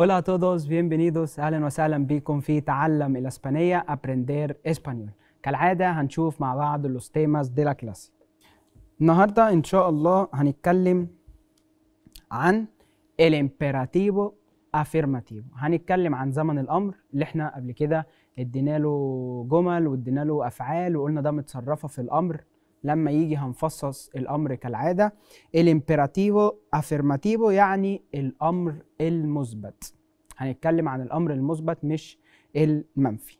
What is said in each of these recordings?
Hola a todos, bienvenidos, اهلا وسهلا بيكم في تعلم الاسبانيه aprender español. كالعاده هنشوف مع بعض los temas de la clase. النهارده ان شاء الله هنتكلم عن el imperativo affirmativo. هنتكلم عن زمن الامر اللي احنا قبل كده ادينا له جمل وادينا له افعال وقلنا ده متصرفه في الامر لما يجي هنفصص الامر كالعاده الامبيراتيفو افيرماتيفو يعني الامر المثبت هنتكلم عن الامر المثبت مش المنفي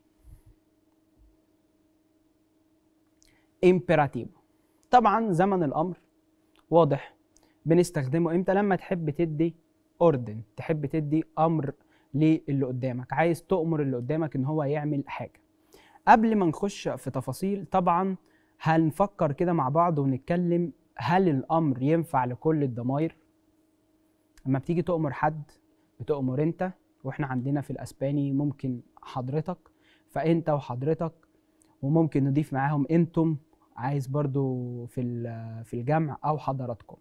امبيراتيفو طبعا زمن الامر واضح بنستخدمه امتى لما تحب تدي اوردن تحب تدي امر للي قدامك عايز تؤمر اللي قدامك ان هو يعمل حاجه قبل ما نخش في تفاصيل طبعا هنفكر كده مع بعض ونتكلم هل الامر ينفع لكل الضماير اما بتيجي تؤمر حد بتؤمر انت واحنا عندنا في الاسباني ممكن حضرتك فانت وحضرتك وممكن نضيف معاهم انتم عايز برضو في في الجمع او حضراتكم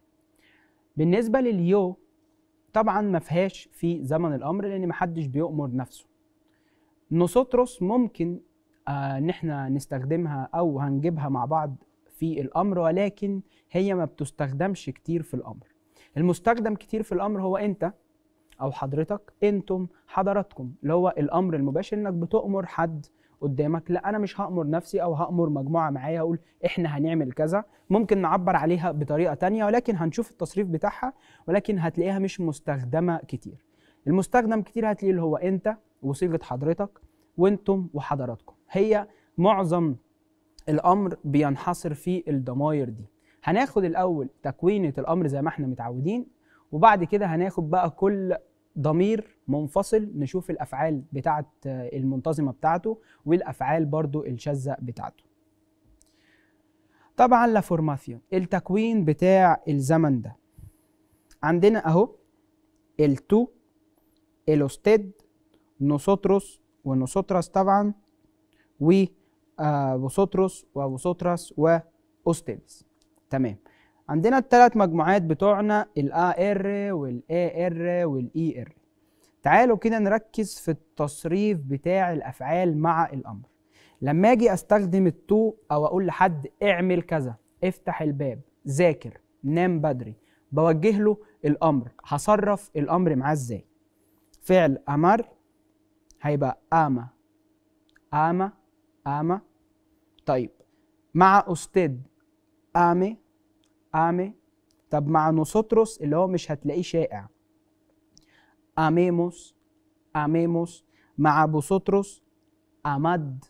بالنسبه لليو طبعا ما فيهاش في زمن الامر لان ما حدش بيؤمر نفسه نوسوتروس ممكن ان آه، احنا نستخدمها او هنجيبها مع بعض في الامر ولكن هي ما بتستخدمش كتير في الامر المستخدم كتير في الامر هو انت او حضرتك انتم حضراتكم اللي هو الامر المباشر انك بتامر حد قدامك لا انا مش هامر نفسي او هامر مجموعه معايا اقول احنا هنعمل كذا ممكن نعبر عليها بطريقه تانية ولكن هنشوف التصريف بتاعها ولكن هتلاقيها مش مستخدمه كتير المستخدم كتير هتلاقيه اللي هو انت وصيغه حضرتك وانتم وحضراتكم هي معظم الامر بينحصر في الضماير دي هناخد الاول تكوينه الامر زي ما احنا متعودين وبعد كده هناخد بقى كل ضمير منفصل نشوف الافعال بتاعه المنتظمه بتاعته والافعال برضو الشاذه بتاعته طبعا لا فورماسيون التكوين بتاع الزمن ده عندنا اهو التو الاستاد نوسوتروس ونوسوتراس طبعا وبوسوتروس وبوسوتراس واوستيلس تمام عندنا الثلاث مجموعات بتوعنا الا ار e والاي ار e والاي ار تعالوا كده نركز في التصريف بتاع الافعال مع الامر لما اجي استخدم التو او اقول لحد اعمل كذا افتح الباب ذاكر نام بدري بوجه له الامر هصرف الامر معاه ازاي فعل امر هيبقى اما اما آما طيب مع أستاذ أعمى أعمى طب مع نوسوتروس اللي هو مش هتلاقيه شائع أميموس أميموس مع بوسوتروس أمد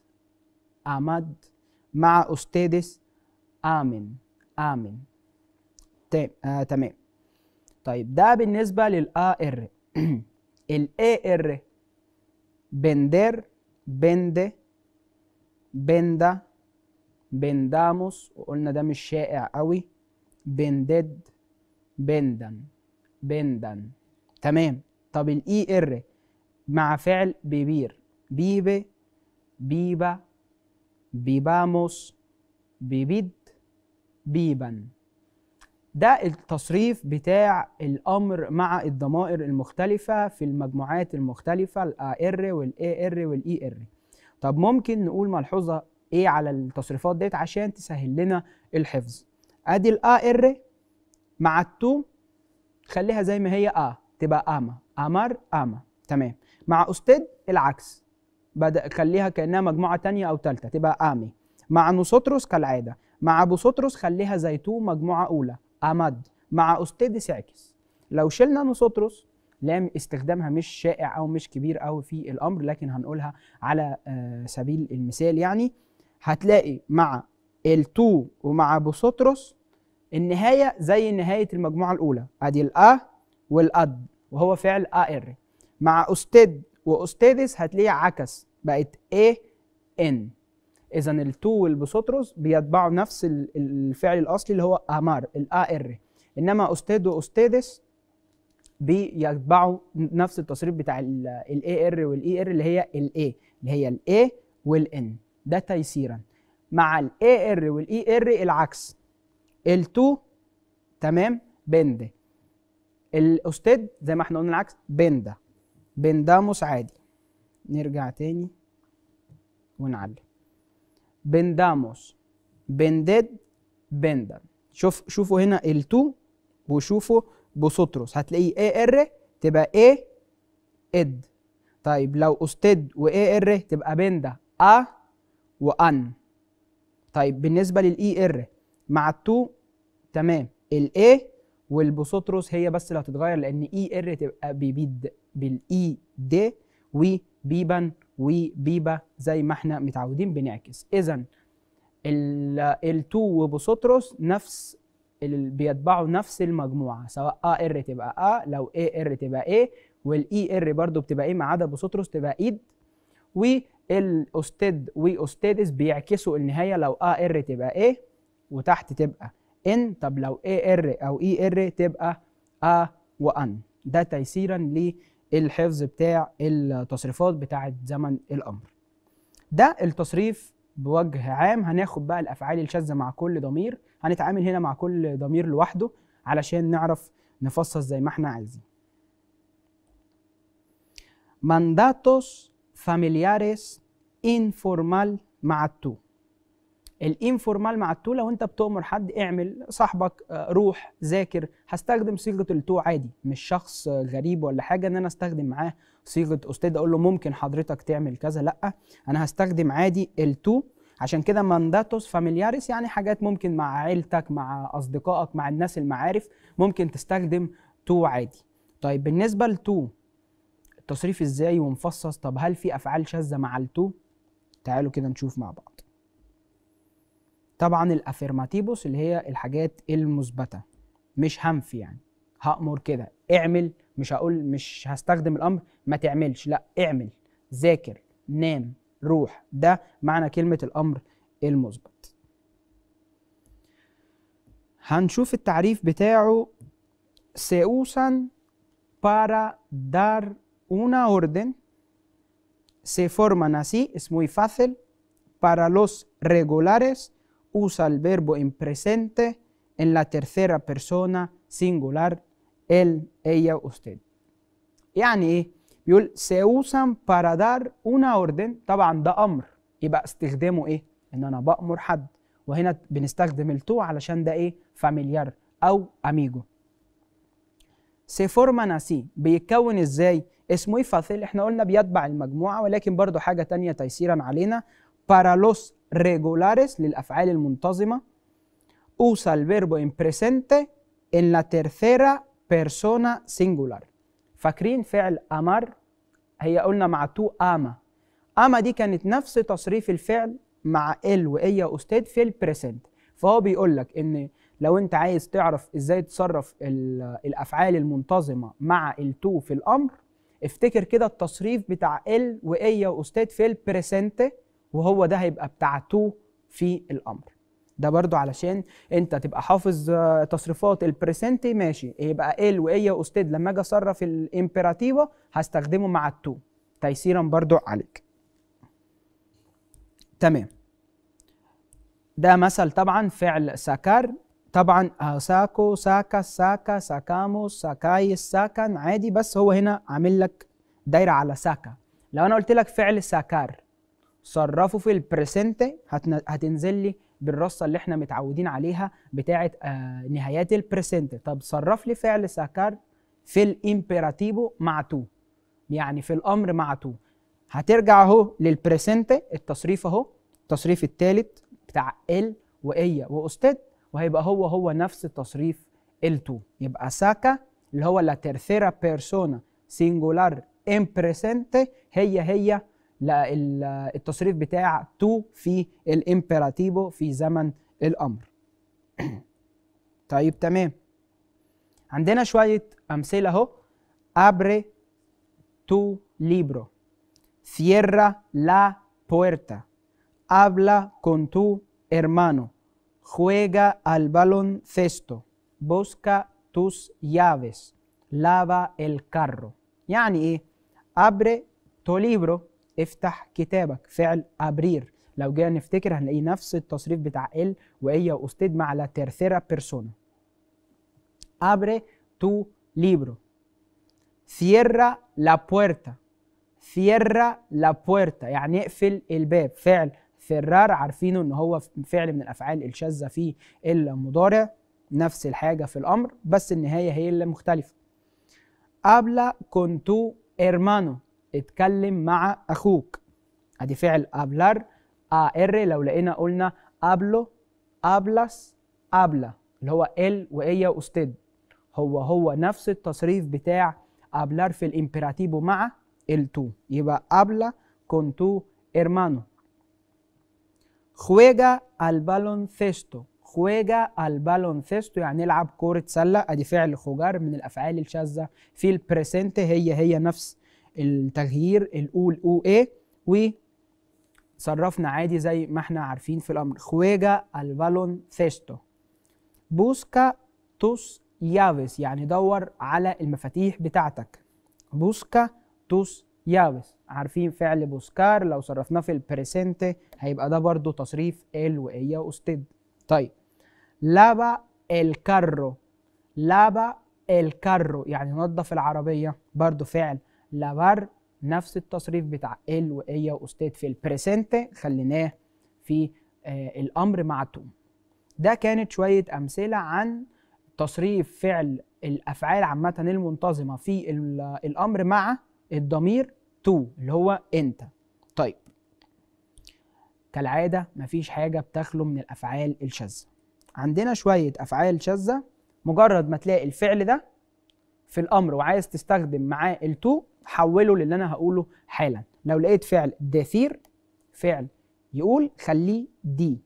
أمد مع أستاذس آمن آمن تمام آه تمام طيب ده بالنسبة للآر إر بندر بند بندا بنداموس وقلنا ده مش شائع قوي بندد بندن بندن تمام طب الاي ار مع فعل بيبير بيبي بيبا بيباموس بيبيد بيبا ده التصريف بتاع الامر مع الضمائر المختلفه في المجموعات المختلفه الار ار والاي ار طب ممكن نقول ملحوظه ايه على التصريفات ديت عشان تسهل لنا الحفظ ادي الا ار مع التو خليها زي ما هي اه تبقى اما امر اما تمام مع استد العكس بدا خليها كانها مجموعه تانية او ثالثه تبقى امي مع نوسوتروس كالعاده مع بوسوتروس خليها زي تو مجموعه اولى امد مع استد ساكس لو شلنا نوسوتروس لام استخدامها مش شائع او مش كبير او في الامر لكن هنقولها على آه، سبيل المثال يعني هتلاقي مع التو ومع بوسطرس النهايه زي نهايه المجموعه الاولى ادي الأ والأد وهو فعل ار مع أستد وأستاذس هتلاقيه عكس بقت اي ان اذا التو والبوسطرس بيتبعوا نفس الفعل الاصلي اللي هو امار الار انما استاذ واستاذس بيتبعوا نفس التصريف بتاع الاي ار والاي ار e اللي هي الاي اللي هي الاي والان ده تيسيرا مع الاي ار والاي ار e العكس ال2 تمام بند الاستاذ زي ما احنا قلنا العكس بندا بنداموس عادي نرجع تاني ونعلم بنداموس بندد بندر شوف شوفوا هنا ال2 وشوفوا بسطرس هتلاقيه اي ار تبقى اي اد طيب لو استد واي ار تبقى بندا ا وان طيب بالنسبه للاي ار e مع التو تمام الاي والبوسوتروس هي بس اللي هتتغير لان اي e ار تبقى بيبيد بالاي دي e وبيبا وبيبا زي ما احنا متعودين بنعكس اذا ال2 وبوسوتروس نفس اللي بيتبعوا نفس المجموعه سواء ا ار تبقى ا لو اي ار تبقى اي والاي ار e برضو بتبقى ايه ما عدا بوسوتروس تبقى ايد e، والأستد واوستيدس بيعكسوا النهايه لو ا ار تبقى ايه وتحت تبقى ان طب لو اي ار او اي e ار تبقى ا وان ده تيسيرا للحفظ بتاع التصريفات بتاعه زمن الامر ده التصريف بوجه عام هناخد بقى الافعال الشاذه مع كل ضمير هنتعامل هنا مع كل ضمير لوحده علشان نعرف نفصص زي ما احنا عايزين مانداتوس فاميلياريس انفورمال مع التو الانفورمال مع التو لو انت بتؤمر حد اعمل صاحبك آه، روح ذاكر هستخدم صيغه التو عادي مش شخص غريب ولا حاجه ان انا استخدم معاه صيغه استاذ اقول له ممكن حضرتك تعمل كذا لا انا هستخدم عادي ال2 عشان كده مانداتوس فاميلياريس يعني حاجات ممكن مع عيلتك مع اصدقائك مع الناس المعارف ممكن تستخدم تو عادي طيب بالنسبه لتو التصريف ازاي ومفصص طب هل في افعال شاذه مع التو تعالوا كده نشوف مع بعض طبعا الافيرماتيبوس اللي هي الحاجات المثبته مش هنفي يعني هامر كده اعمل مش هقول مش هستخدم الامر ما تعملش لا اعمل ذاكر نام روح ده معنى كلمه الامر المثبت هنشوف التعريف بتاعه سيوسا usan para dar una orden, فورما ناسي así, es muy Para los regulares, usa el verbo en presente en la tercera persona singular él, ella, usted يعني ايه بيقول سيوسم para dar una orden طبعا ده امر يبقى استخدامه ايه ان انا بامر حد وهنا بنستخدم التو علشان ده ايه familiar او amigo. سي فورما ناسي بيتكون ازاي اسمه ايه فاصل احنا قلنا بيتبع المجموعه ولكن برضه حاجه تانية تيسيرا علينا para los regulares للافعال المنتظمه usa el verbo en presente en la tercera persona singular فاكرين فعل أمر هي قلنا مع تو أما أما دي كانت نفس تصريف الفعل مع ال وإيا وأستاذ في البريسنت فهو بيقول لك إن لو أنت عايز تعرف إزاي تصرف الأفعال المنتظمة مع التو في الأمر افتكر كده التصريف بتاع ال وإيا وأستاذ في البريسنت وهو ده هيبقى بتاع تو في الأمر ده برضو علشان انت تبقى حافظ آه، تصريفات البريسنتي ماشي يبقى ال وايه استاذ لما اجي اصرف الامبيراتيفا هستخدمه مع التو تيسيرا برضو عليك تمام ده مثل طبعا فعل ساكر طبعا آه، ساكو ساكا ساكا ساكامو ساكاي ساكن عادي بس هو هنا عامل لك دايره على ساكا لو انا قلت لك فعل ساكار صرفه في البريسنت هتنزل لي بالرصه اللي احنا متعودين عليها بتاعه آه، نهايات البريسنت طب صرف لي فعل ساكار في الامبيراتيفو مع تو يعني في الامر مع تو هترجع اهو للبريسنت التصريف اهو التصريف الثالث بتاع ال وايه واستاذ وهيبقى هو هو نفس التصريف ال تو يبقى ساكا اللي هو لا ترثيرا بيرسونا سينجولار امبريسنت هي هي التصريف بتاع تو في hombre. في زمن الامر طيب تمام عندنا شويه امثله اهو abre tu libro cierra la puerta habla con tu hermano juega al baloncesto busca tus llaves lava el carro ¿yani? abre tu libro افتح كتابك فعل ابرير لو جينا نفتكر هنلاقي نفس التصريف بتاع ال وهي استد مع لا ترثيرا بيرسونا ابري تو ليبرو Cierra la puerta. Cierra la puerta يعني اقفل الباب فعل فرار عارفينه ان هو فعل من الافعال الشاذه في المضارع نفس الحاجه في الامر بس النهايه هي اللي مختلفه. habla con tu hermano اتكلم مع اخوك ادي فعل hablar ار لو لقينا قلنا hablo hablas habla اللي هو ال وهي واستد هو هو نفس التصريف بتاع hablar في الامبراتيفو مع ال تو يبقى habla con tu hermano juega al baloncesto juega al baloncesto يعني العب كرة سلة ادي فعل خجار من الافعال الشاذة في البريسنت هي هي نفس التغيير الاول او اي وصرفنا عادي زي ما احنا عارفين في الامر خويجا البالون فيستو بوسكا توس يافيس يعني دور على المفاتيح بتاعتك بوسكا توس يافيس عارفين فعل بوسكار لو صرفناه في البريسنت هيبقى ده برضو تصريف ال وايه واستد طيب لابا الكارو لابا الكارو يعني نظف العربية برضو فعل لافار نفس التصريف بتاع ال وإيا واستاد في البريسنت خليناه في آه، الأمر مع توم ده كانت شوية أمثلة عن تصريف فعل الأفعال عامة المنتظمة في الأمر مع الضمير تو اللي هو أنت طيب كالعادة مفيش حاجة بتخلو من الأفعال الشاذة عندنا شوية أفعال شاذة مجرد ما تلاقي الفعل ده في الأمر وعايز تستخدم معاه التو حوله للي انا هقوله حالا لو لقيت فعل دثير فعل يقول خليه دي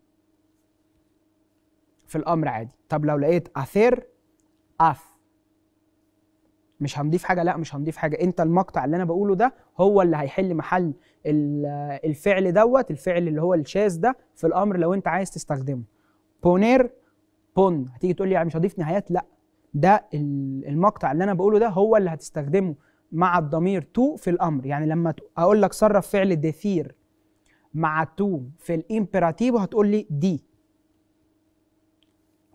في الامر عادي طب لو لقيت اثير اث مش هنضيف حاجه لا مش هنضيف حاجه انت المقطع اللي انا بقوله ده هو اللي هيحل محل آه، الفعل دوت الفعل اللي هو الشاذ ده في الامر لو انت عايز تستخدمه بونير بون هتيجي تقول لي يعني مش هضيف نهايات لا ده المقطع اللي انا بقوله ده هو اللي هتستخدمه مع الضمير تو في الامر يعني لما اقول لك صرف فعل دثير مع تو في الامبراتيف هتقول لي دي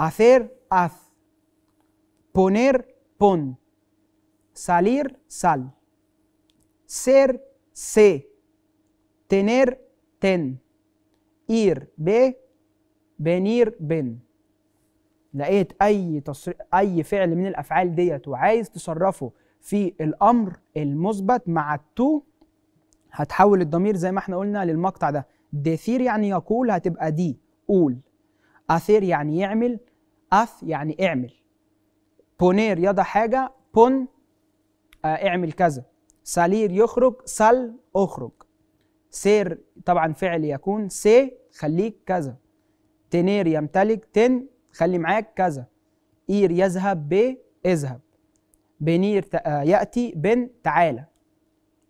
اثير اث بونير بون سالير سال سير سي تنير تن اير ب بنير بن لقيت اي تصري... اي فعل من الافعال ديت وعايز تصرفه في الامر المثبت مع التو هتحول الضمير زي ما احنا قلنا للمقطع ده ديثير يعني يقول هتبقى دي قول اثير يعني يعمل اث يعني اعمل بونير يضع حاجه بون آه اعمل كذا سالير يخرج سل اخرج سير طبعا فعل يكون سي خليك كذا تنير يمتلك تن خلي معاك كذا اير يذهب ب اذهب بنير آه، يأتي بن تعالى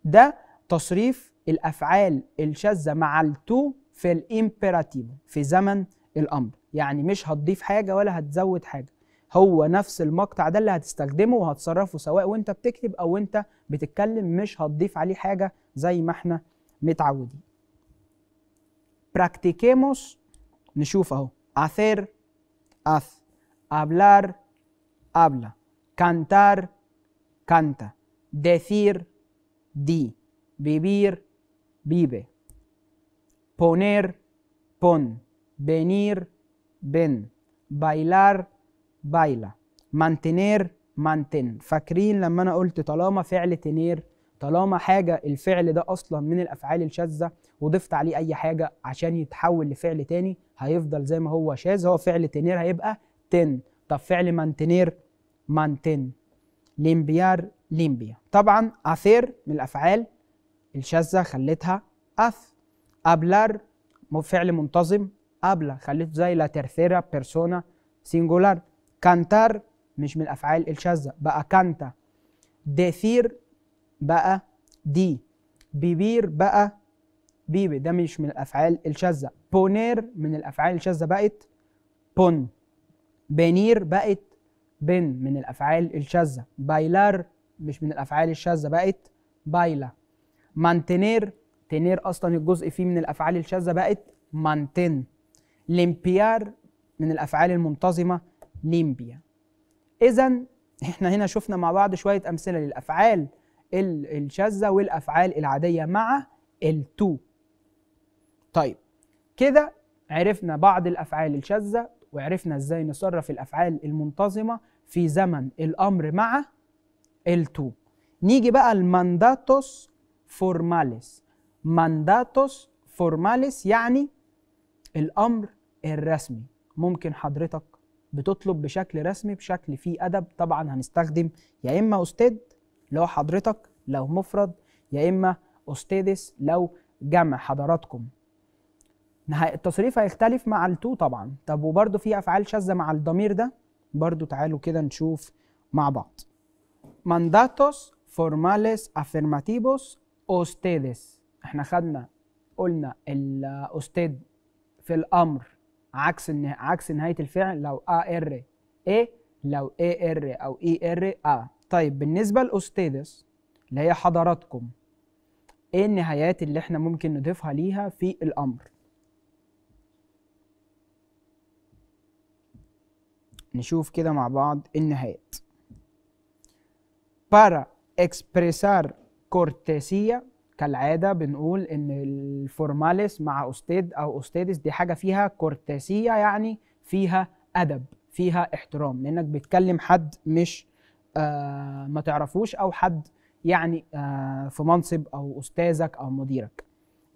ده تصريف الأفعال الشاذة مع التو في الإمبراتيف في زمن الأمر يعني مش هتضيف حاجة ولا هتزود حاجة هو نفس المقطع ده اللي هتستخدمه وهتصرفه سواء وانت بتكتب او انت بتتكلم مش هتضيف عليه حاجة زي ما احنا متعودين براكتيكيموس نشوف اهو hacer haz hablar habla cantar كانتا decir di vivir vive poner pon venir ven bailar baila mantener مانتن فاكرين لما انا قلت طالما فعل تنير طالما حاجه الفعل ده اصلا من الافعال الشاذه وضفت عليه اي حاجه عشان يتحول لفعل تاني هيفضل زي ما هو شاذ هو فعل تنير هيبقى تن طب فعل مانتنير مانتن ليمبيار ليمبيا طبعا اثير من الافعال الشاذه خلتها اث ابلار فعل منتظم ابلا خليته زي لا ترثيرا بيرسونا سينجولار كانتار مش من الافعال الشاذه بقى كانتا دثير بقى دي بيبير بقى بيبي ده مش من الافعال الشاذه بونير من الافعال الشاذه بقت بون بنير بقت بن من الأفعال الشاذة بايلار مش من الأفعال الشاذة بقت بايلا مانتينير تينير أصلا الجزء فيه من الأفعال الشاذة بقت مانتين ليمبيار من الأفعال المنتظمة ليمبيا إذا احنا هنا شفنا مع بعض شوية أمثلة للأفعال الشاذة والأفعال العادية مع التو طيب كده عرفنا بعض الأفعال الشاذة وعرفنا ازاي نصرف الافعال المنتظمه في زمن الامر مع ال2 نيجي بقى المانداتوس فورماليس مانداتوس فورماليس يعني الامر الرسمي ممكن حضرتك بتطلب بشكل رسمي بشكل فيه ادب طبعا هنستخدم يا اما استاذ لو حضرتك لو مفرد يا اما استاذس لو جمع حضراتكم التصريف هيختلف مع التو طبعا طب وبرده في افعال شاذه مع الضمير ده برده تعالوا كده نشوف مع بعض مانداتوس فورماليس افيرماتيفوس اوستيدس احنا خدنا قلنا الاستاذ في الامر عكس عكس نهايه الفعل لو ا ار اي لو اي ار او اي ار ا طيب بالنسبه لاستاذس اللي هي حضراتكم ايه النهايات اللي احنا ممكن نضيفها ليها في الامر نشوف كده مع بعض النهايات para expresar cortesia كالعادة بنقول إن الفورماليس مع أستاذ أو أستاذس دي حاجة فيها كورتيسية يعني فيها أدب فيها احترام لأنك بتكلم حد مش آه ما تعرفوش أو حد يعني آه في منصب أو أستاذك أو مديرك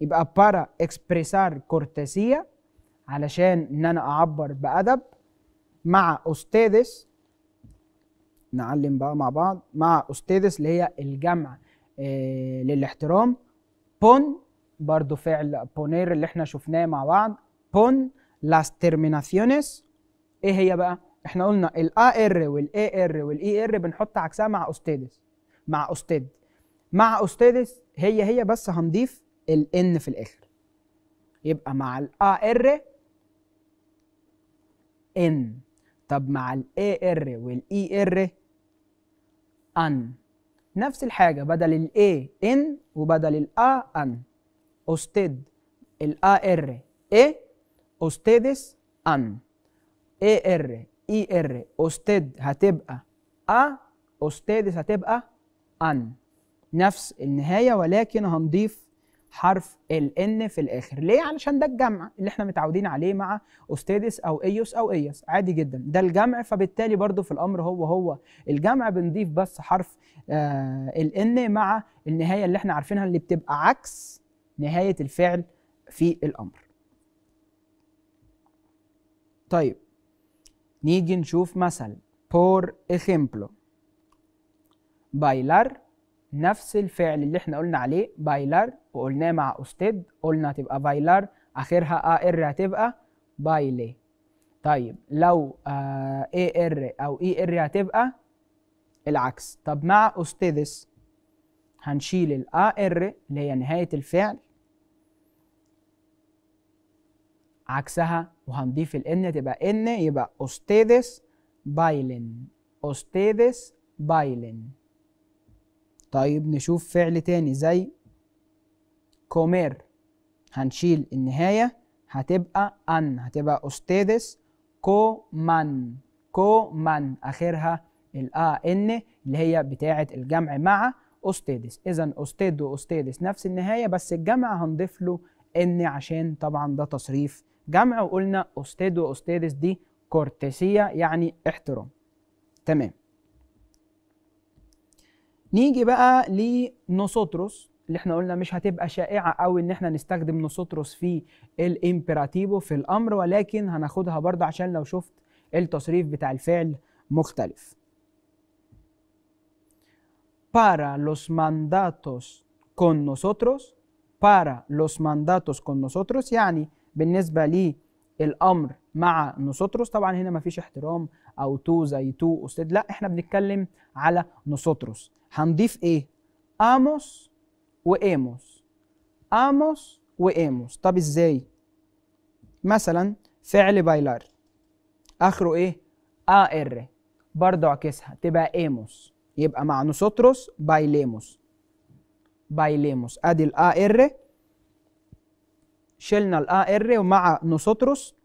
يبقى para expresar cortesia علشان إن أنا أعبر بأدب مع أستاذس نعلم بقى مع بعض مع أستاذس اللي هي الجمع آه، للاحترام بون برضو فعل بونير اللي احنا شفناه مع بعض بون las terminaciones ايه هي بقى؟ احنا قلنا ال AR وال AR وال ER بنحط عكسها مع أستاذس مع أستاذ مع أستاذس هي هي بس هنضيف الان N في الآخر يبقى مع ال AR N طب مع ال AR وال ER ان نفس الحاجة بدل الـ A إن وبدل الـ A أن أستد ال AR A إيه؟ أستدس ار AR ER أستد هتبقى A أستدس هتبقى ان نفس النهاية ولكن هنضيف حرف ال ان في الاخر ليه علشان ده الجمع اللي احنا متعودين عليه مع استاذس او ايوس او اياس عادي جدا ده الجمع فبالتالي برضو في الامر هو هو الجمع بنضيف بس حرف آه، ال ان مع النهايه اللي احنا عارفينها اللي بتبقى عكس نهايه الفعل في الامر طيب نيجي نشوف مثل por ejemplo bailar نفس الفعل اللي احنا قلنا عليه بايلر وقلناه مع استد قلنا تبقى بايلر اخرها ار هتبقى بايلي طيب لو آه، اي ار او اي ار هتبقى العكس طب مع استدس هنشيل ال ار اللي هي نهاية الفعل عكسها وهنضيف ال ان تبقى ان يبقى استدس بايلن استدس بايلن طيب نشوف فعل تاني زي كومير هنشيل النهاية هتبقى أن هتبقى من كومان كومان آخرها الآ إن اللي هي بتاعة الجمع مع أستاذس إذا أستاذ وأستاذس نفس النهاية بس الجمع هنضيف له إن عشان طبعا ده تصريف جمع وقلنا أستاذ وأستاذس دي كورتيسية يعني احترام تمام نيجي بقى لنوسوتروس اللي احنا قلنا مش هتبقى شائعه او ان احنا نستخدم نوسوتروس في الامبراتيبو في الامر ولكن هناخدها برضه عشان لو شفت التصريف بتاع الفعل مختلف para los mandatos con nosotros para los mandatos con nosotros يعني بالنسبه لي الامر مع نوسوتروس طبعا هنا مفيش احترام او تو زي تو استاذ لا احنا بنتكلم على نوسوتروس هنضيف ايه اموس وايموس اموس وايموس طب ازاي مثلا فعل بايلار اخره ايه ا ار برضه عكسها تبقى ايموس يبقى مع نوسوتروس بايليموس بايليموس ادي الا ار شلنا الا ار ومع نوسوتروس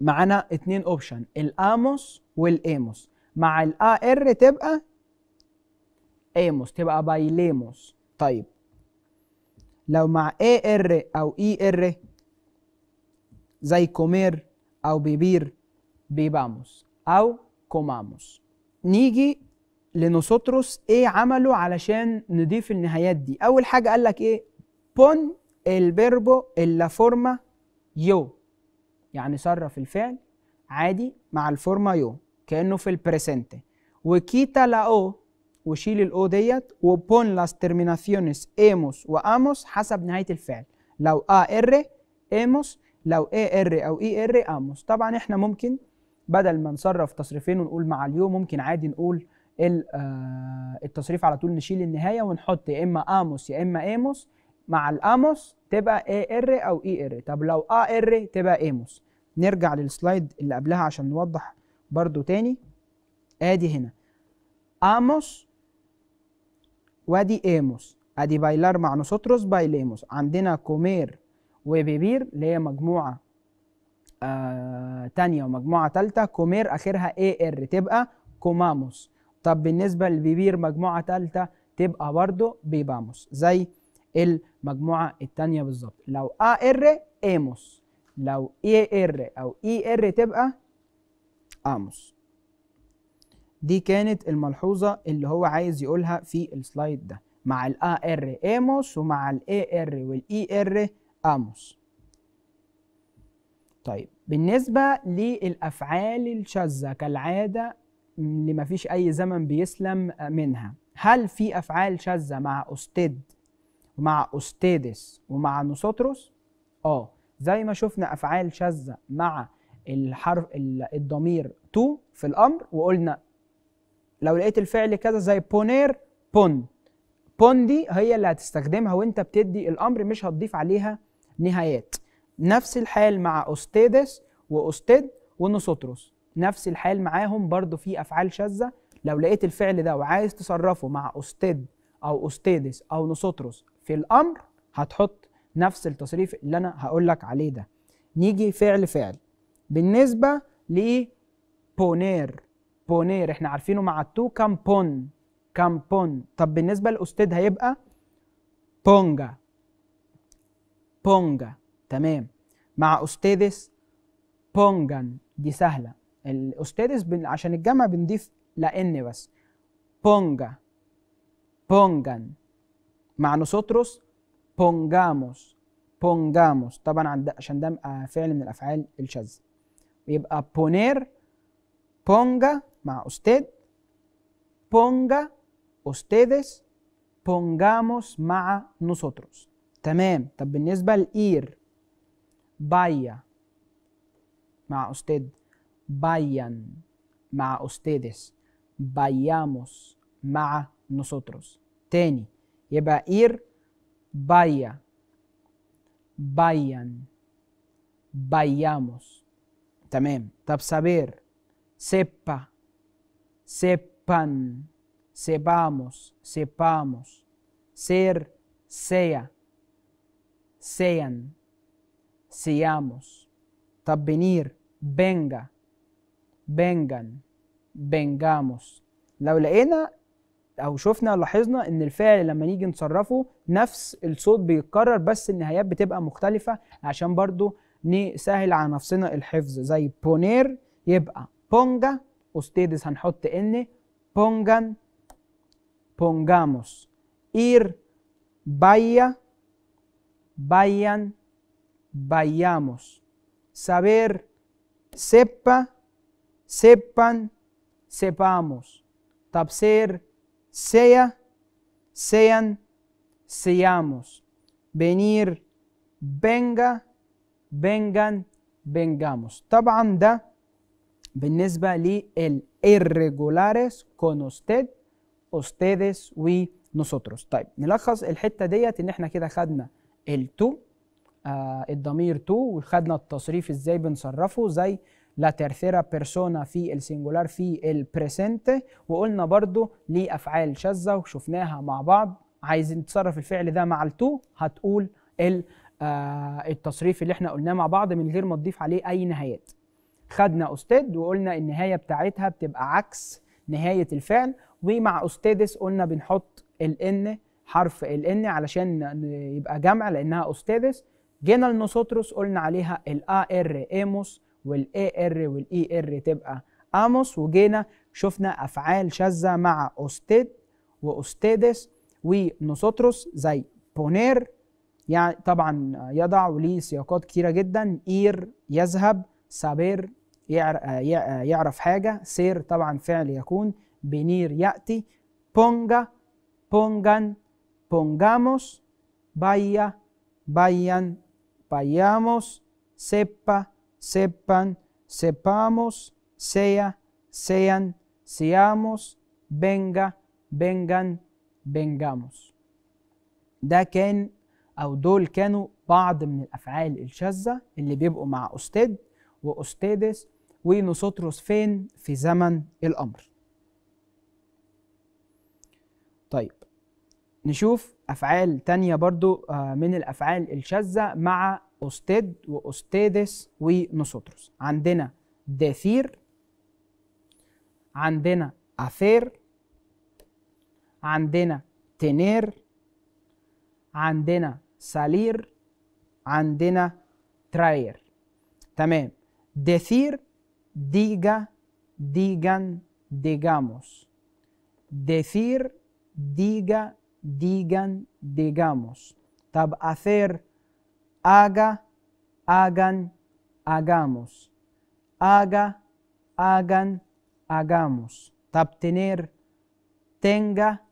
معانا اتنين اوبشن الاموس والايموس مع الا ار تبقى ايموس تبقى بايليموس طيب لو مع اي ار او اي e ار زي كومير او بيبير بيباموس او كوماموس نيجي لنوسوتروس ايه عمله علشان نضيف النهايات دي اول حاجه قال لك ايه بون الفيربو إلا فورما يو يعني صرف الفعل عادي مع الفورما يو كأنه في البريسنت وكيتا لا أو وشيل الأو ديت وبون لاس ترميناسيونس إيموس وآموس حسب نهاية الفعل لو آ إر إيموس لو اي ار او اي ار اموس طبعا احنا ممكن بدل ما نصرف تصريفين ونقول مع اليو ممكن عادي نقول آه، التصريف على طول نشيل النهايه ونحط يا اما اموس يا اما ايموس مع الاموس تبقى اي ار او اي e ار طب لو ار تبقى ايموس نرجع للسلايد اللي قبلها عشان نوضح برضو تاني ادي هنا اموس وادي ايموس ادي بايلار مع نوسوتروس بايليموس عندنا كومير وبيبير اللي هي مجموعه آه تانية ومجموعه تالتة كومير اخرها اي ار تبقى كوماموس طب بالنسبه لبيبير مجموعه تالتة تبقى برضو بيباموس زي المجموعه الثانيه بالظبط لو ار ايموس لو اي ار او اي e ار تبقى اموس دي كانت الملحوظه اللي هو عايز يقولها في السلايد ده مع ال ار ايموس ومع ال ار والاي ار اموس طيب بالنسبه للافعال الشاذه كالعاده اللي مفيش اي زمن بيسلم منها هل في افعال شاذه مع استد مع أستيدس ومع نوسوتروس اه زي ما شفنا أفعال شاذة مع الحرف الضمير تو في الأمر وقلنا لو لقيت الفعل كذا زي بونير بون بون دي هي اللي هتستخدمها وانت بتدي الأمر مش هتضيف عليها نهايات نفس الحال مع أستيدس وأستيد ونوسوتروس نفس الحال معاهم برضو في أفعال شاذة لو لقيت الفعل ده وعايز تصرفه مع أستيد أو أستيدس أو نوسوتروس في الامر هتحط نفس التصريف اللي انا هقول لك عليه ده نيجي فعل فعل بالنسبه ل بونير بونير احنا عارفينه مع التو كام بون طب بالنسبه لاستاذ هيبقى بونجا بونجا تمام مع استاذس بونجان دي سهله الاستاذس بن... عشان الجمع بنضيف لان بس بونجا بونجان مع نوسوتروس بونجاموس بونجاموس طبعا عشان ده آه، فعل من الافعال الشاذه يبقى بونير بونجا مع استاد بونجا أستاذس بونجاموس مع نوسوتروس تمام طب بالنسبة لإير بايا مع استاد بايان مع أستاذس باياموس مع نوسوتروس تاني a ir vaya vayan vayamos También, tap saber sepa sepan sepamos sepamos ser sea sean seamos Tap venir venga vengan vengamos La es او شفنا لاحظنا ان الفعل لما نيجي نصرفه نفس الصوت بيتكرر بس النهايات بتبقى مختلفه عشان برضو نسهل على نفسنا الحفظ زي بونير يبقى بونجا ustedes هنحط ان بونجان بونجاموس اير بايا بايان vayamos سابير سيبا سيبان سيباموس تبصير sea, sean, seamos, venir, venga, vengan, vengamos. طبعا ده بالنسبة irregulares con usted, ustedes we, nosotros. طيب نلخص الحتة ديت إن إحنا كده خدنا ال to آه الضمير to وخدنا التصريف إزاي بنصرفه زي لا tercera persona في السنجولار في البريسنت وقلنا برضو ليه أفعال شاذة وشفناها مع بعض عايز نتصرف الفعل ده مع التو هتقول ال آه التصريف اللي احنا قلناه مع بعض من غير ما تضيف عليه أي نهايات خدنا أستاذ وقلنا النهاية بتاعتها بتبقى عكس نهاية الفعل ومع أستاذس قلنا بنحط الإن حرف الإن علشان يبقى جمع لأنها أستاذس جينا لنوسوتروس قلنا عليها الآر إيموس والاي ار والاي ار e تبقى اموس وجينا شفنا افعال شاذه مع اوستيد واوستيدس ونوسوتروس زي بونير يعني طبعا يضع ليه سياقات كتيره جدا اير يذهب سابير يعرف حاجه سير طبعا فعل يكون بنير ياتي بونجا بونجان بونجاموس بايا بايان بايموس سيبا sepan, sepamos, sea, sean, seamos, venga, vengan, vengamos ده كان او دول كانوا بعض من الافعال الشاذه اللي بيبقوا مع استاذ واستاذس ونسطرس فين في زمن الامر طيب نشوف افعال تانية برضو آه، من الافعال الشاذه مع usted ustedes we nosotros Andena decir Andena hacer Andena tener Andena salir Andena traer también decir diga digan digamos decir diga digan digamos tab hacer haga, hagan, hagamos. Haga, hagan, hagamos. Tabtener, tenga,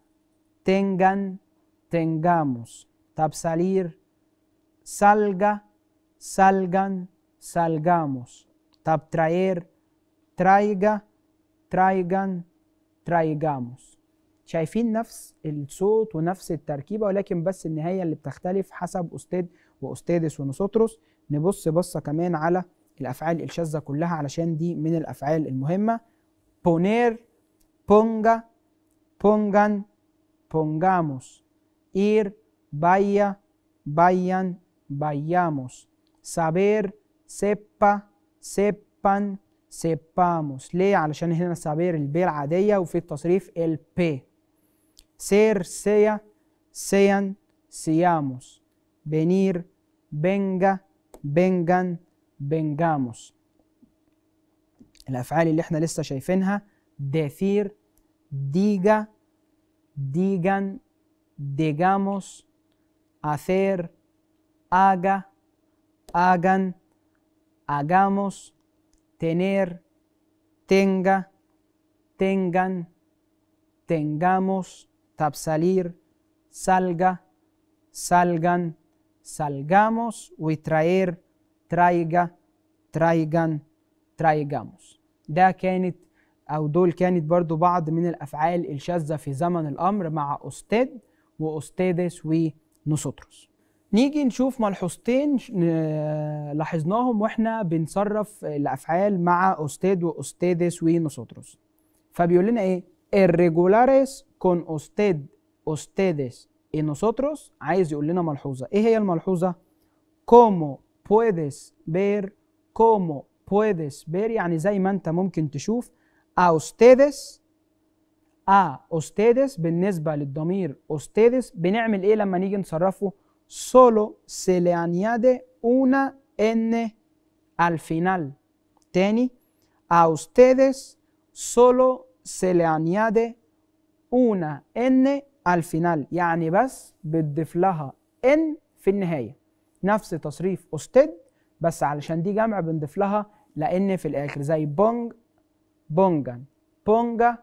tengan, tengamos. Tabsalir, salir, salga, salgan, salgamos. Tabtraer, traer, traiga, traigan, traigamos. شايفين نفس الصوت ونفس التركيبه ولكن بس النهايه اللي بتختلف حسب استاذ واستاذس ونسوتروس نبص بصه كمان على الافعال الشاذه كلها علشان دي من الافعال المهمه بونير بونجا بونجان بونجاموس اير بايا بايان باياموس سابير سيبا سيبان سيباموس ليه علشان هنا سابير البي العاديه وفي التصريف البي ser, sea, sean, seamos, venir, venga, vengan, vengamos. الأفعال اللي احنا لسه شايفينها decir, diga, digan, digamos, hacer, haga, hagan, hagamos, tener, tenga, tengan, tengamos, Tabsalir, salga, salgan, salgamos y traer, traiga, traigan, traigamos. ده كانت او دول كانت برضو بعض من الافعال الشاذه في زمن الامر مع أستاد وأستادس ونوسوتروس نيجي نشوف ملحوظتين لاحظناهم واحنا بنصرف الافعال مع أستاد وأستادس ونوسوتروس فبيقول لنا ايه irregulares con usted, ustedes y nosotros, Ahí es لنا malhousa? ¿Es هي como puedes ver, como puedes ver يعني زي ما أنت ممكن a ustedes a ustedes بالنسبه للضمير ustedes بنعمل ايه لما نيجي نصرفه؟ solo se le añade una n al final. تاني a ustedes solo se le añade una n al final يعني بس بتضيف لها n في النهاية نفس تصريف أستد بس علشان دي جمع بنضيف لها لأن في الآخر زي بونج بونجان بونجا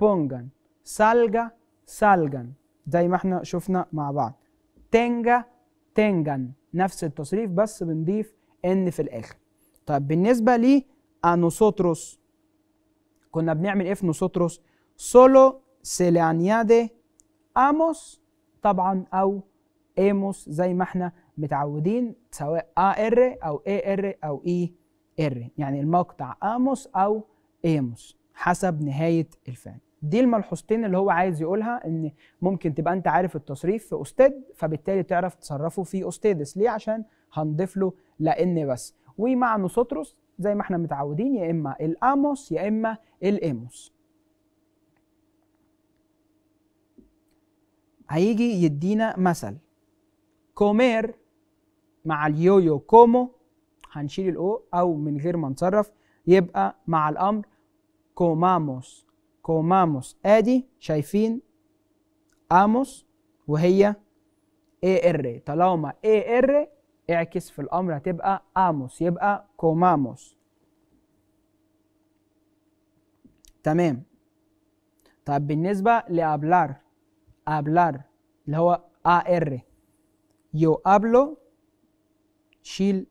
بونجان سالجا سالجان زي ما احنا شفنا مع بعض تنجا تنجان نفس التصريف بس بنضيف ان في الاخر طيب بالنسبه لي انوسوتروس آه، كنا بنعمل ايه في نوسوتروس solo se le añade amos طبعا او ايموس زي ما احنا متعودين سواء ار او ار او اي ار يعني المقطع اموس او ايموس حسب نهايه الفعل دي الملحوظتين اللي هو عايز يقولها ان ممكن تبقى انت عارف التصريف في استد فبالتالي تعرف تصرفه في استادس ليه عشان هنضيف له لان بس ومع نوسوتروس زي ما احنا متعودين يا اما الاموس يا اما الاموس هيجي يدينا مثل كومير مع اليويو كومو هنشيل الاو او من غير ما نصرف يبقى مع الامر كوماموس كوماموس ادي شايفين اموس وهي اي ار طالما اي ار اعكس في الأمر هتبقى آموس يبقى كوماموس تمام طب بالنسبة لأبلار أبلار اللي هو ار يو أبلو شيل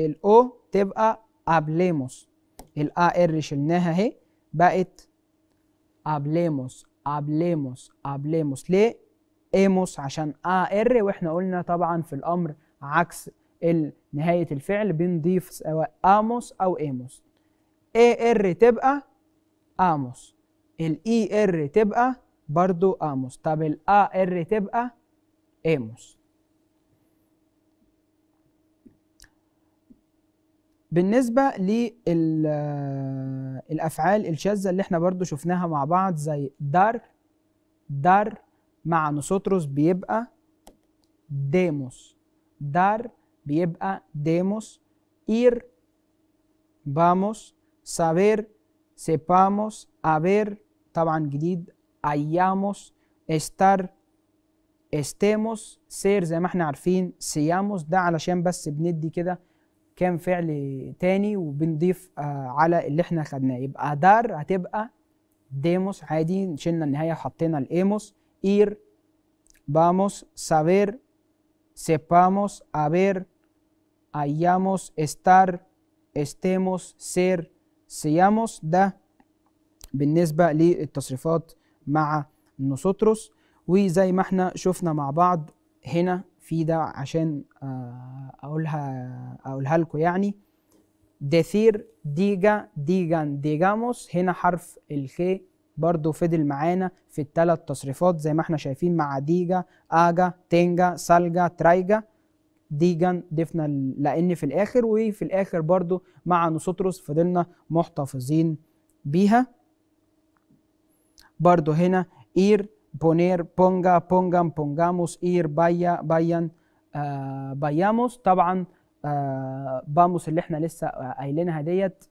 الأو تبقى أبليموس الA ار شلناها أهي بقت أبليموس أبليموس أبليموس ليه؟ إيموس عشان ار وإحنا قلنا طبعا في الأمر عكس نهاية الفعل بنضيف سواء آموس أو إيموس اي ار تبقى آموس الاي ار e تبقى برضو آموس طب الا ار تبقى إيموس بالنسبة للأفعال الشاذة اللي احنا برضو شفناها مع بعض زي دار دار مع نوسوتروس بيبقى ديموس dar بيبقى demos ir vamos saber sepamos haber طبعا جديد hayamos estar estemos سير زي ما احنا عارفين سياموس ده علشان بس بندي كده كام فعل تاني وبنضيف آه على اللي احنا خدناه يبقى دار هتبقى ديموس عادي شلنا النهاية وحطينا الايموس اير باموس سافير sepamos haber, hayamos estar, estemos ser, seamos ده بالنسبة للتصريفات مع نوسوتروس وزي ما احنا شفنا مع بعض هنا في ده عشان آه، اقولها اقولها لكم يعني decir diga digan digamos هنا حرف الخ برضو فضل معانا في الثلاث تصريفات زي ما احنا شايفين مع ديجا اجا تنجا سالجا ترايجا ديجان ضفنا لان في الاخر وفي الاخر برضو مع نوسوتروس فضلنا محتفظين بيها برضو هنا اير بونير بونجا بونجام بونجاموس اير بايا بايان آه باياموس طبعا آه باموس اللي احنا لسه قايلينها ديت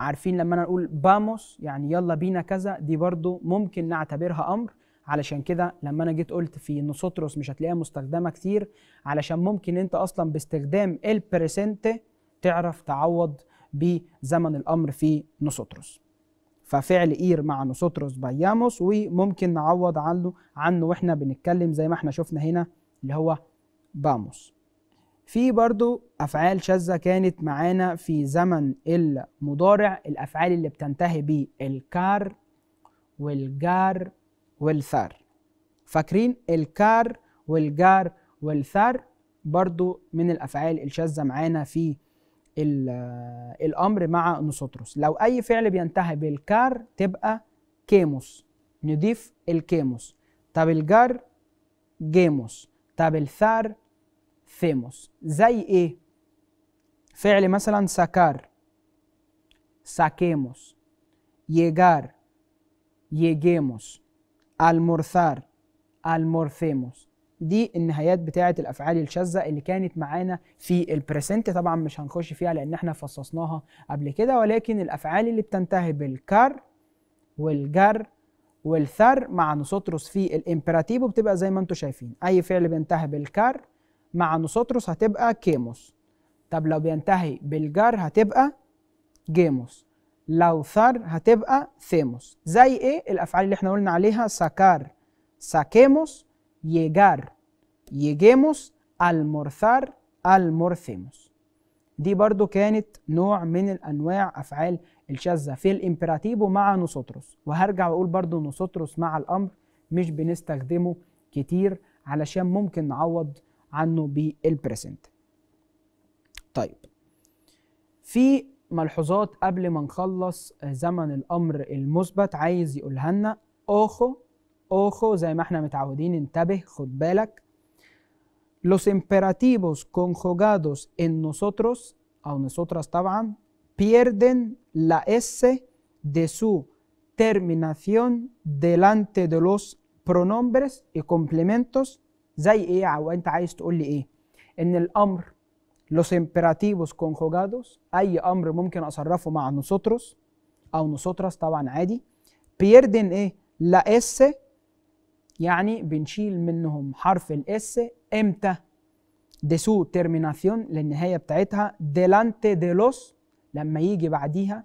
عارفين لما انا اقول باموس يعني يلا بينا كذا دي برضو ممكن نعتبرها امر علشان كده لما انا جيت قلت في نوسوتروس مش هتلاقيها مستخدمه كتير علشان ممكن انت اصلا باستخدام البريسنت تعرف تعوض بزمن الامر في نوسوتروس ففعل اير مع نوسوتروس باياموس وممكن نعوض عنه عنه واحنا بنتكلم زي ما احنا شفنا هنا اللي هو باموس في برضو أفعال شاذة كانت معانا في زمن المضارع الأفعال اللي بتنتهي بالكار والجار والثار فاكرين الكار والجار والثار برضو من الأفعال الشاذة معانا في آه، الأمر مع نسطرس لو أي فعل بينتهي بالكار تبقى كيموس نضيف الكيموس طب الجار جيموس طب الثار ثيموس زي ايه فعل مثلا سكار ساكيموس يجار يجيموس المرثار المورثيموس دي النهايات بتاعه الافعال الشاذه اللي كانت معانا في البريسنت طبعا مش هنخش فيها لان احنا فصصناها قبل كده ولكن الافعال اللي بتنتهي بالكار والجر والثر مع نسطرس في الامبراتيف وبتبقى زي ما انتم شايفين اي فعل بينتهي بالكار مع نوسوتروس هتبقى كيموس طب لو بينتهي بالجر هتبقى جيموس لو ثر هتبقى ثيموس زي ايه الافعال اللي احنا قلنا عليها ساكار ساكيموس يجار يجيموس المرثار المرثيموس دي برضو كانت نوع من الانواع افعال الشاذه في الامبراتيفو مع نوسوتروس وهرجع واقول برضو نوسوتروس مع الامر مش بنستخدمه كتير علشان ممكن نعوض عنه بالبريزنت طيب في ملحوظات قبل ما نخلص زمن الامر المثبت عايز يقولها لنا اوخو اوخو زي ما احنا متعودين انتبه خد بالك los imperativos conjugados en nosotros o nosotras طبعا pierden la s de su terminación delante de los pronombres y complementos زي ايه او انت عايز تقول لي ايه ان الامر لوس امبراتيفوس كونجوجادوس اي امر ممكن اصرفه مع نوسوتروس او نوسوتراس طبعا عادي بيردن ايه لا اس يعني بنشيل منهم حرف الاس امتى دي سو ترميناسيون للنهايه بتاعتها ديلانتي دي لوس لما يجي بعديها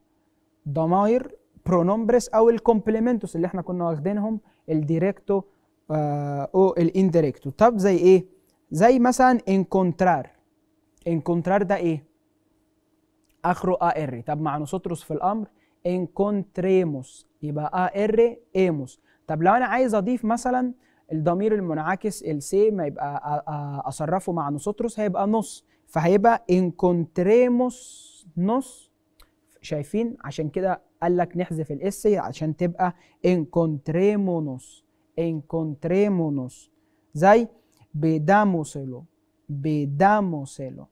ضماير برونومبرس او الكومبليمنتوس اللي احنا كنا واخدينهم الديريكتو آه، او الاندريكت طب زي ايه زي مثلا انكونترار انكونترار ده ايه اخره ار طب مع نوسوتروس في الامر انكونتريموس يبقى ار ايموس طب لو انا عايز اضيف مثلا الضمير المنعكس السي ما يبقى اصرفه مع نوسوتروس هيبقى نص فهيبقى انكونتريموس نص شايفين عشان كده قال لك نحذف الاس عشان تبقى انكونتريمونوس encontrémonos. زي بدموسلو بدموسلو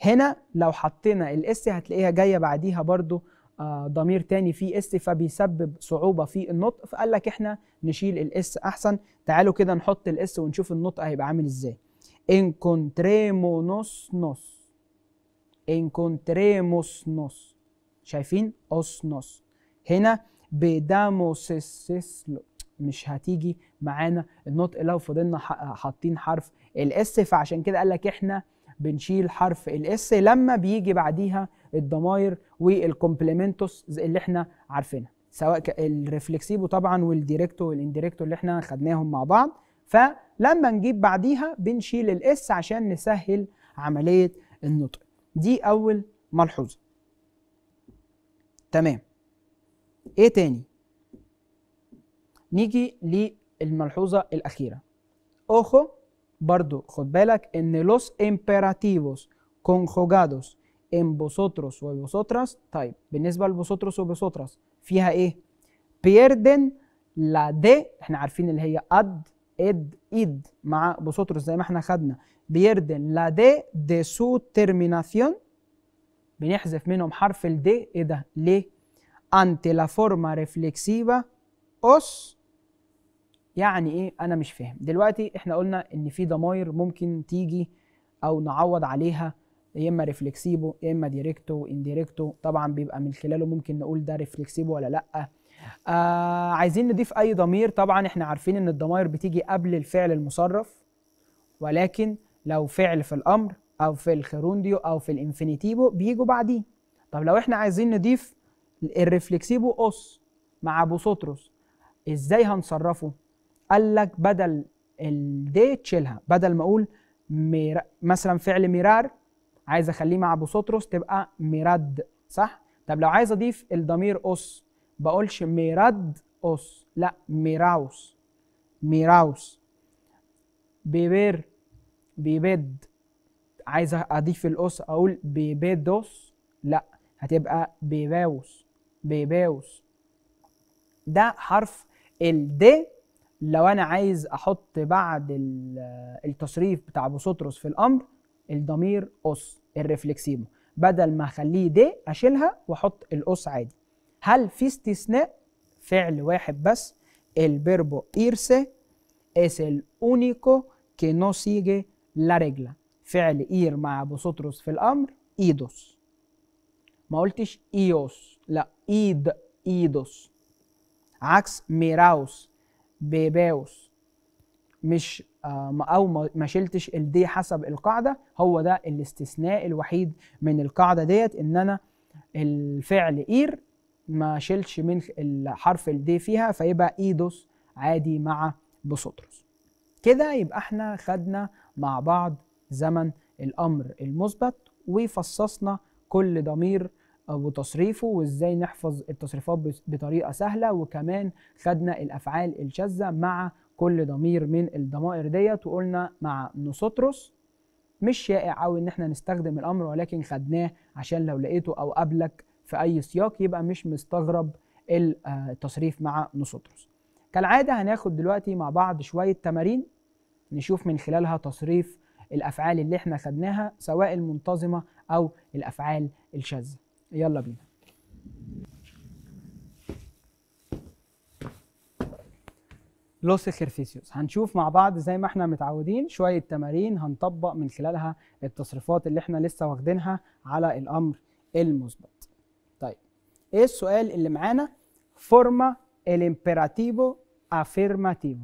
هنا لو حطينا الاس هتلاقيها جايه بعديها برضو آه، ضمير تاني فيه اس فبيسبب صعوبه في النطق فقال لك احنا نشيل الاس احسن تعالوا كده نحط الاس ونشوف النطق هيبقى عامل ازاي انكونتريمونوس نوس انكونتريموس نوس شايفين اوس نوس هنا بدamos مش هتيجي معانا النطق لو فضلنا حاطين حرف الاس فعشان كده قال لك احنا بنشيل حرف الاس لما بيجي بعديها الضماير والكومبلمنتوس اللي احنا عارفينها سواء الريفلكسيبو طبعا والديريكتو والانديريكتو اللي احنا خدناهم مع بعض فلما نجيب بعديها بنشيل الاس عشان نسهل عمليه النطق دي اول ملحوظه تمام ايه تاني نيجي للملحوظة الأخيرة أوخو برضو خد بالك ان los imperativos conjugados en vosotros o vosotras طيب بالنسبة لvosotros و vosotras فيها ايه pierden la de احنا عارفين اللي هي أد إد إد مع vosotros زي ما احنا خدنا pierden la de de su terminación بنحذف منهم حرف ال دي ايه ده ليه ante la forma reflexiva os يعني ايه انا مش فاهم دلوقتي احنا قلنا ان في ضماير ممكن تيجي او نعوض عليها يا اما ريفلكسيبو يا اما ديريكتو وانديريكتو طبعا بيبقى من خلاله ممكن نقول ده ريفلكسيبو ولا لا آه عايزين نضيف اي ضمير طبعا احنا عارفين ان الضمائر بتيجي قبل الفعل المصرف ولكن لو فعل في الامر او في الخيرونديو او في الانفينيتيبو بيجوا بعديه طب لو احنا عايزين نضيف الريفلكسيبو اوس مع بوسوتروس ازاي هنصرفه قال لك بدل الدي تشيلها بدل ما اقول مير... مثلا فعل ميرار عايز اخليه مع بوسطرس تبقى ميراد صح طب لو عايز اضيف الضمير اس بقولش ميراد اس لا ميراوس ميراوس بيبير بيبد عايز اضيف الاس اقول بيبيدوس لا هتبقى بيباوس بيباوس ده حرف الد لو انا عايز احط بعد التصريف بتاع بوسطرس في الامر الضمير اس الرفلكسيبو بدل ما اخليه دي اشيلها واحط الاس عادي هل في استثناء فعل واحد بس البربو ايرسه اس الاونيكو كي نو سيجي لا la فعل اير مع بوسطرس في الامر ايدوس ما قلتش ايوس لا ايد ايدوس عكس ميراوس بباوس مش آه، او ما شلتش الدي حسب القاعده هو ده الاستثناء الوحيد من القاعده ديت ان انا الفعل اير ما شلتش من الحرف الدي فيها فيبقى ايدوس عادي مع بسطرس كده يبقى احنا خدنا مع بعض زمن الامر المثبت وفصصنا كل ضمير وتصريفه وازاي نحفظ التصريفات بطريقه سهله وكمان خدنا الافعال الشاذه مع كل ضمير من الضمائر ديت وقلنا مع نوسوتروس مش شائع قوي ان احنا نستخدم الامر ولكن خدناه عشان لو لقيته او قابلك في اي سياق يبقى مش مستغرب آه، التصريف مع نوسوتروس كالعاده هناخد دلوقتي مع بعض شويه تمارين نشوف من خلالها تصريف الافعال اللي احنا خدناها سواء المنتظمه او الافعال الشاذه يلا بينا لوس اكسرسيسيوس هنشوف مع بعض زي ما احنا متعودين شويه تمارين هنطبق من خلالها التصريفات اللي احنا لسه واخدينها على الامر المثبت طيب ايه السؤال اللي معانا فورما الامبراتيفو افيرماتيفو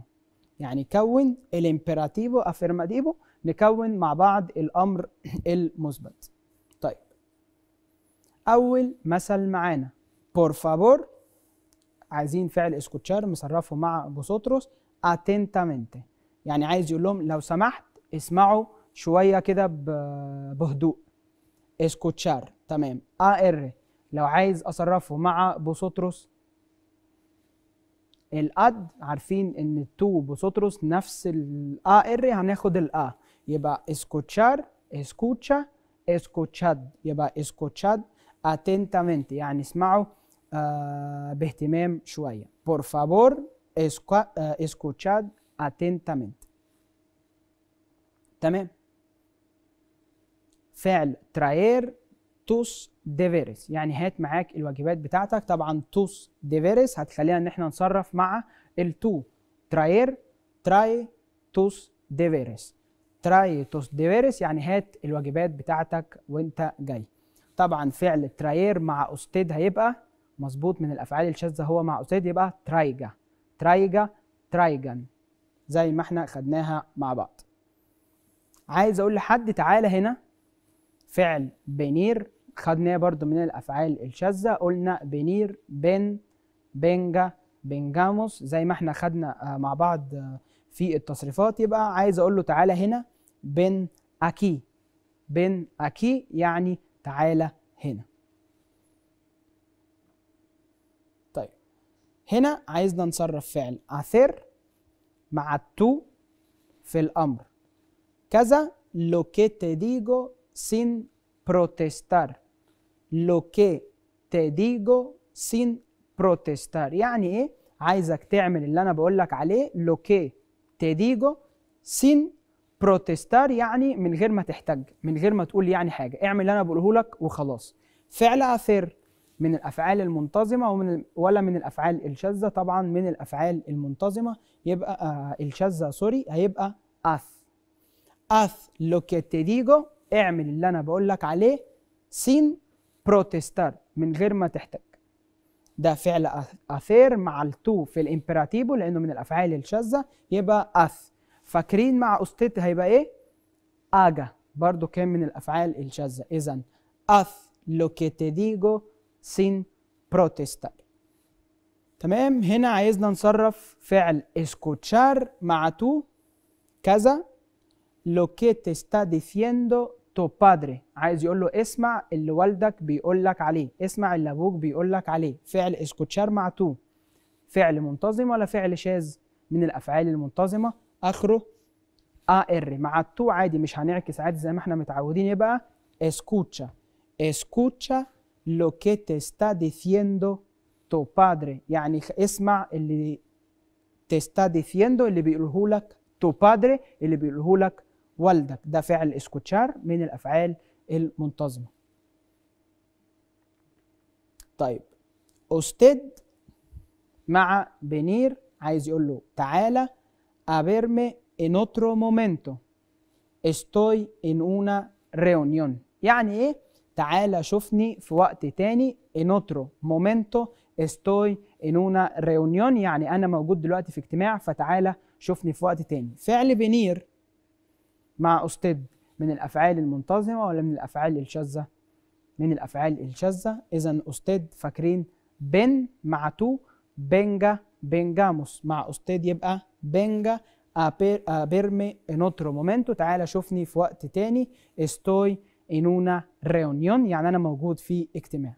يعني كون الامبراتيفو افيرماتيفو نكون مع بعض الامر المثبت أول مثل معانا بور فابور عايزين فعل اسكوتشار مصرفه مع بوسطرس atentamente يعني عايز يقول لهم لو سمحت اسمعوا شوية كده بهدوء اسكوتشار تمام ار لو عايز أصرفه مع بوسطرس الاد عارفين ان التو بوسطرس نفس الآ ار هناخد الآ يبقى اسكوتشار اسكوتشا اسكوتشاد يبقى اسكوتشاد atentamente يعني اسمعوا آه، باهتمام شوية por favor آه، escuchad atentamente تمام فعل traer tus deberes يعني هات معاك الواجبات بتاعتك طبعا tus deberes هتخلينا ان احنا نصرف مع التو traer trae tus deberes trae tus deberes يعني هات الواجبات بتاعتك وانت جاي طبعا فعل تراير مع أستيد هيبقى مظبوط من الأفعال الشاذة هو مع أستيد يبقى ترايجا ترايجا ترايجان زي ما احنا خدناها مع بعض عايز أقول لحد تعالى هنا فعل بنير خدناه برضو من الأفعال الشاذة قلنا بنير بن بنجا بنجاموس زي ما احنا خدنا آه، مع بعض آه، في التصريفات يبقى عايز اقول له تعالى هنا بن اكي بن اكي يعني تعالى هنا طيب هنا عايزنا نصرف فعل اثير مع التو في الأمر كذا لو كي تديجو سين بروتستار لو كي تديجو سين بروتستار يعني ايه عايزك تعمل اللي انا بقول لك عليه لو كي تديجو سين بروتستار بروتستار يعني من غير ما تحتج من غير ما تقول يعني حاجه اعمل اللي انا بقوله لك وخلاص فعل اثر من الافعال المنتظمه ومن ولا من الافعال الشاذه طبعا من الافعال المنتظمه يبقى آه الشاذه سوري هيبقى اث اث لو كتديجو اعمل اللي انا بقول لك عليه سين بروتستار من غير ما تحتج ده فعل اثير مع التو في الامبراتيفو لانه من الافعال الشاذه يبقى اث فاكرين مع أستيت هيبقى إيه؟ أجا برضو كان من الأفعال الشاذة إذا أث لو كي te digo sin تمام هنا عايزنا نصرف فعل اسكوتشار مع تو كذا لو كي te está تو بادري عايز يقول له اسمع اللي والدك بيقول لك عليه اسمع اللي ابوك بيقول لك عليه فعل اسكوتشار مع تو فعل منتظم ولا فعل شاذ من الافعال المنتظمه اخره ار مع التو عادي مش هنعكس عادي زي ما احنا متعودين يبقى اسكوتشا اسكوتشا lo que te está diciendo tu padre يعني اسمع اللي te está diciendo اللي بيقوله لك tu padre اللي بيقوله لك والدك ده فعل اسكوتشار من الافعال المنتظمه طيب أستد مع بنير عايز يقول له تعالى a verme en otro momento estoy en una reunión يعني ايه تعالى شوفني في وقت تاني en otro momento estoy en una reunión يعني انا موجود دلوقتي في اجتماع فتعالى شوفني في وقت تاني فعل بنير مع استد من الافعال المنتظمه ولا من الافعال الشاذه من الافعال الشاذه اذا استد فاكرين بن مع تو بنجا بنجاموس مع استد يبقى venga a, verme en otro momento تعال شوفني في وقت تاني estoy en una reunión يعني أنا موجود في اجتماع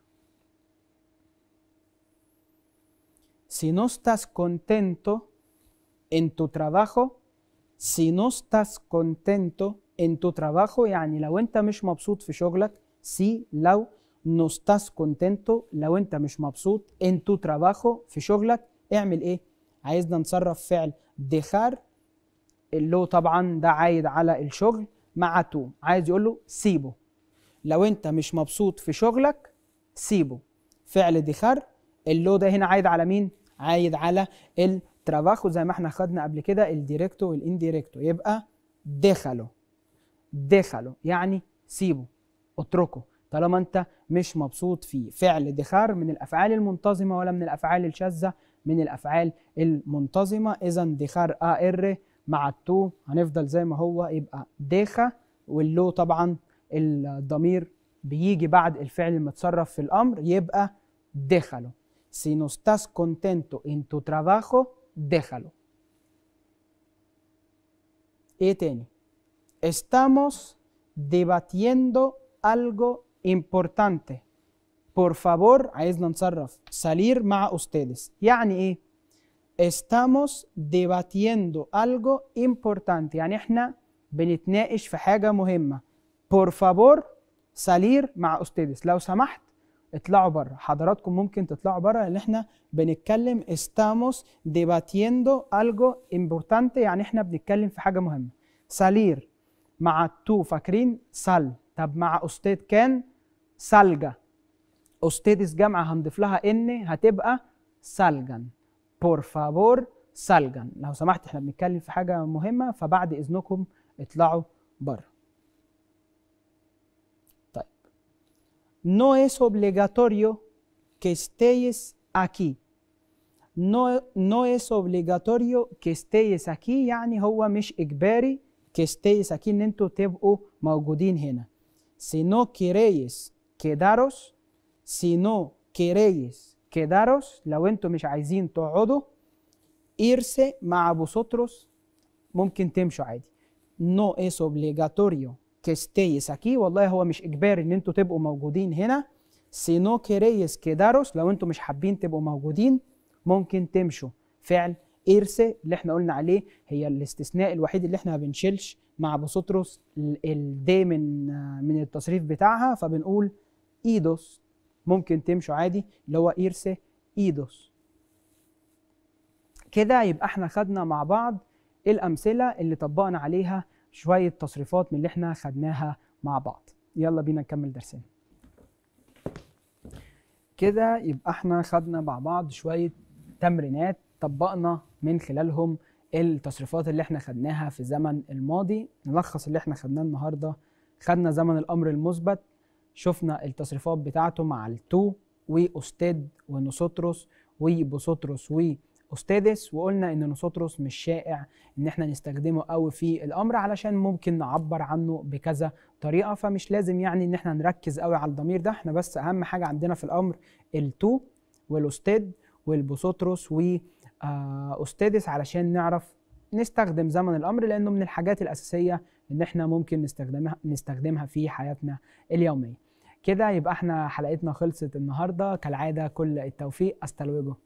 si no estás contento en tu trabajo si no estás contento en tu trabajo يعني لو أنت مش مبسوط في شغلك si لو no estás contento لو أنت مش مبسوط en tu trabajo في شغلك اعمل إيه عايزنا نصرف فعل دخار اللو طبعا ده عايد على الشغل مع تو عايز يقول له سيبه لو انت مش مبسوط في شغلك سيبه فعل دخار اللو ده هنا عايد على مين عايد على الترافاخو زي ما احنا خدنا قبل كده الديريكتو والانديريكتو يبقى دخله دخله يعني سيبه اتركه طالما انت مش مبسوط فيه فعل دخار من الافعال المنتظمه ولا من الافعال الشاذه من الافعال المنتظمه اذا دخار ا ار مع التو هنفضل زي ما هو يبقى ديخا واللو طبعا الضمير بيجي بعد الفعل المتصرف في الامر يبقى دخلو si no estás contento en tu trabajo déjalo ايه تاني estamos debatiendo algo importante por favor عايزنا نصرف salir مع ustedes يعني ايه estamos debatiendo algo importante يعني احنا بنتناقش في حاجه مهمه por favor salir مع ustedes لو سمحت اطلعوا بره حضراتكم ممكن تطلعوا بره لان احنا بنتكلم estamos debatiendo algo importante يعني احنا بنتكلم في حاجه مهمه salir مع تو فاكرين سال طب مع استاذ كان سالجه أستدس جامعة هنضيف لها إن هتبقى سالجا بور فابور سالجا لو سمحت إحنا بنتكلم في حاجة مهمة فبعد إذنكم اطلعوا بره طيب no es obligatorio que estéis aquí no, no es obligatorio que estéis aquí يعني هو مش إجباري que estéis aquí إن أنتوا تبقوا موجودين هنا si no queréis quedaros si no queréis quedaros لو انتوا مش عايزين تقعدوا irse مع vosotros ممكن تمشوا عادي no es obligatorio que estéis aquí والله هو مش اجباري ان انتوا تبقوا موجودين هنا si no queréis quedaros لو انتوا مش حابين تبقوا موجودين ممكن تمشوا فعل ايرسي اللي احنا قلنا عليه هي الاستثناء الوحيد اللي احنا ما بنشيلش مع بوسطرس الدي من من التصريف بتاعها فبنقول ايدوس ممكن تمشوا عادي اللي هو ايرسي ايدوس كده يبقى احنا خدنا مع بعض الامثله اللي طبقنا عليها شويه تصريفات من اللي احنا خدناها مع بعض يلا بينا نكمل درسنا كده يبقى احنا خدنا مع بعض شويه تمرينات طبقنا من خلالهم التصريفات اللي احنا خدناها في زمن الماضي نلخص اللي احنا خدناه النهارده خدنا زمن الامر المثبت شفنا التصريفات بتاعته مع التو واستاذ ونسطرس وبسطرس واستاديس وقلنا ان نسطرس مش شائع ان احنا نستخدمه قوي في الامر علشان ممكن نعبر عنه بكذا طريقه فمش لازم يعني ان احنا نركز قوي على الضمير ده احنا بس اهم حاجه عندنا في الامر التو والاستاذ والبسطرس واستاديس آه، علشان نعرف نستخدم زمن الامر لانه من الحاجات الاساسيه ان احنا ممكن نستخدمها نستخدمها في حياتنا اليوميه كده يبقى احنا حلقتنا خلصت النهارده كالعاده كل التوفيق استلوجه